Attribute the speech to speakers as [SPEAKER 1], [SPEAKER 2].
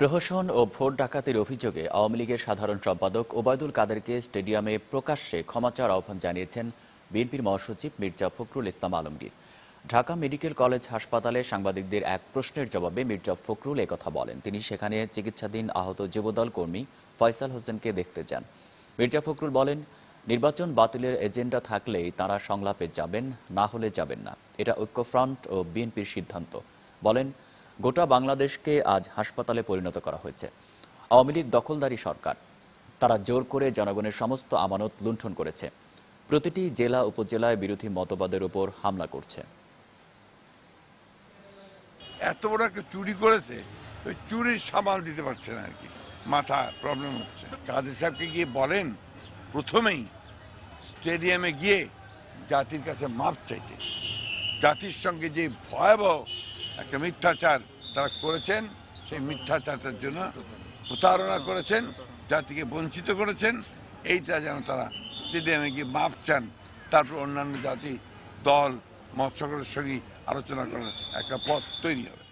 [SPEAKER 1] প্রহসন ও vote ডাকাতির অভিযোগে আওয়ামী লীগের সাধারণ সম্পাদক ওবায়দুল কাদেরকে স্টেডিয়ামে প্রকাশ্যে ক্ষমা চাওয়ার আহ্বান জানিয়েছেন বিএনপির মহাসচিব মির্জা ফখরুল ইসলাম আলমগীর ঢাকা মেডিকেল কলেজ হাসপাতালে সাংবাদিকদের এক প্রশ্নের জবাবে মির্জা ফখরুল কথা বলেন তিনি সেখানে চিকিৎসাধীন আহত যুবদল কর্মী ফয়সাল হোসেনকে দেখতে যান মির্জা ফখরুল বলেন নির্বাচন বাতিলের এজেন্ডা থাকলেই তারা সংলাপে যাবেন না হলে যাবেন না এটা ঐক্যফ্রন্ট ও বিএনপির সিদ্ধান্ত বলেন গোটা বাংলাদেশকে আজ হাসপাতালে পরিণত করা হয়েছে আওয়ামী লীগ দখলদারী সরকার তারা জোর করে জনগণের সমস্ত আমানত লুণ্ঠন করেছে প্রতিটি জেলা উপজেলায় বিরোধী মতবাদের উপর হামলা করছে
[SPEAKER 2] এত বড় একটা চুরি করেছে ওই চুরির সামাল দিতে পারছে না আর কি মাথা প্রবলেম হচ্ছে কাদের সাহেবকে গিয়ে বলেন প্রথমেই স্টেডিয়ামে গিয়ে জাতির কাছে মাপ চাইতে জাতির সঙ্গে যে ভয়াবহ একটা মিথ্যাচার তারা করেছেন সেই মিথ্যাচারটার জন্য প্রতারণা করেছেন জাতিকে বঞ্চিত করেছেন এইটা যেন তারা স্টেডিয়ামে গিয়ে মাপ চান তারপর অন্যান্য জাতি দল মৎস্যগরের সঙ্গে আলোচনা করার একটা পথ তৈরি হবে